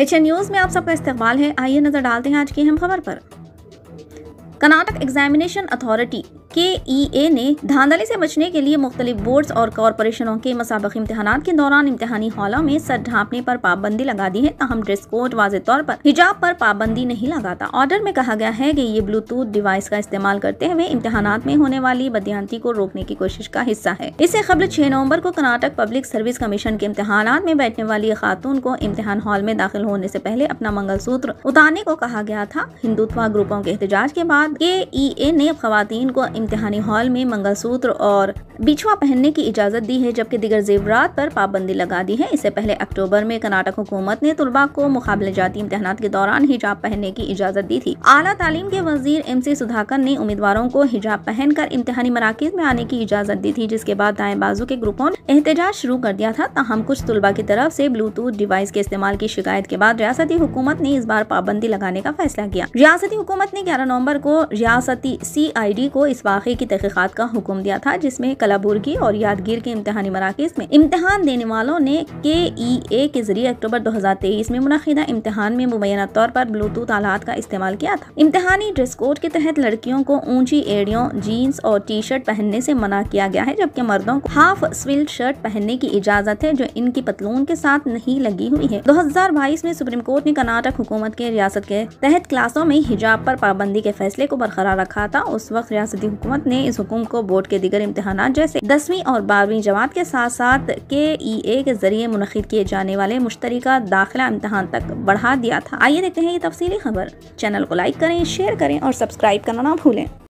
H news में आप सबका इस्तेमाल है आइए नज़र डालते हैं आज की अहम खबर पर कर्नाटक एग्जामिनेशन अथॉरिटी के ई ए ने धांधली से बचने के लिए मुख्तलिफ बोर्ड्स और कॉरपोरेशनों के मसाबक इम्तहान के दौरान इम्तहानी हॉलों में सर ढांपने पर पाबंदी लगा दी है तहम ड्रेस कोड वाज तौर पर हिजाब पर पाबंदी नहीं लगाता ऑर्डर में कहा गया है कि ये ब्लूटूथ डिवाइस का इस्तेमाल करते हुए इम्तहान में होने वाली बदियानती को रोकने की कोशिश का हिस्सा है इससे खबर छह नवम्बर को कर्नाटक पब्लिक सर्विस कमीशन के इम्तहान में बैठने वाली खातून को इम्तहान हॉल में दाखिल होने ऐसी पहले अपना सूत्र उतारने को कहा गया था हिंदुत्वा ग्रुपों के एहतजाज के बाद के ई ए ने खुवान को इम्तिहानी हॉल में मंगलसूत्र और बिछुआ पहनने की इजाज़त दी है जबकि दिगर जेवरात पर पाबंदी लगा दी है इससे पहले अक्टूबर में कर्नाटक हुकूमत ने तुलबा को मुकाबले जाती इम्तहान के दौरान हिजाब पहनने की इजाज़त दी थी आला तालीम के वजीर एम सी सुधाकर ने उम्मीदवारों को हिजाब पहनकर इम्तहानी मराकज में आने की इजाज़त दी थी जिसके बाद दाएं बाजू के ग्रुपों ने एहतजाज शुरू कर दिया था तहम कुछ तलबा की तरफ ऐसी ब्लूटूथ डिवाइस के इस्तेमाल की शिकायत के बाद रियासती हुकूमत ने इस बार पाबंदी लगाने का फैसला किया रियासती हुकूमत ने ग्यारह नवम्बर को रियासती सी आई डी को इस वाक़े की तहकीक़ात का हुक्म दिया था जिसमें कलाबुर्गी और यादगीर के इम्तहानी मराकज़ में इम्तहान देने वालों ने के ई ए के जरिए अक्टूबर दो हज़ार तेईस में मुनदा इम्तहान में मुबैना तौर पर ब्लूटूथ आलात का इस्तेमाल किया था इम्तहानी ड्रेस कोड के तहत लड़कियों को ऊंची एड़ियों जीन्स और टी शर्ट पहनने से मना किया गया है जबकि मर्दों को हाफ स्विल शर्ट पहनने की इजाज़त है जो इनकी पतलून के साथ नहीं लगी हुई है दो हजार बाईस में सुप्रीम कोर्ट ने कर्नाटक हुकूमत के रियासत के तहत क्लासों में हिजाब पर पाबंदी के फैसले को बरकरार रखा था उस वक्त रियासती हुकूमत ने इस हुकूम को बोर्ड के दिगर इम्तहान जैसे दसवीं और बारहवीं जमात के साथ साथ के ई ए के जरिए मुनद किए जाने वाले मुश्तरीका दाखिला इम्तहान तक बढ़ा दिया था आइए देखते हैं ये तफसी खबर चैनल को लाइक करें शेयर करें और सब्सक्राइब करना ना भूलें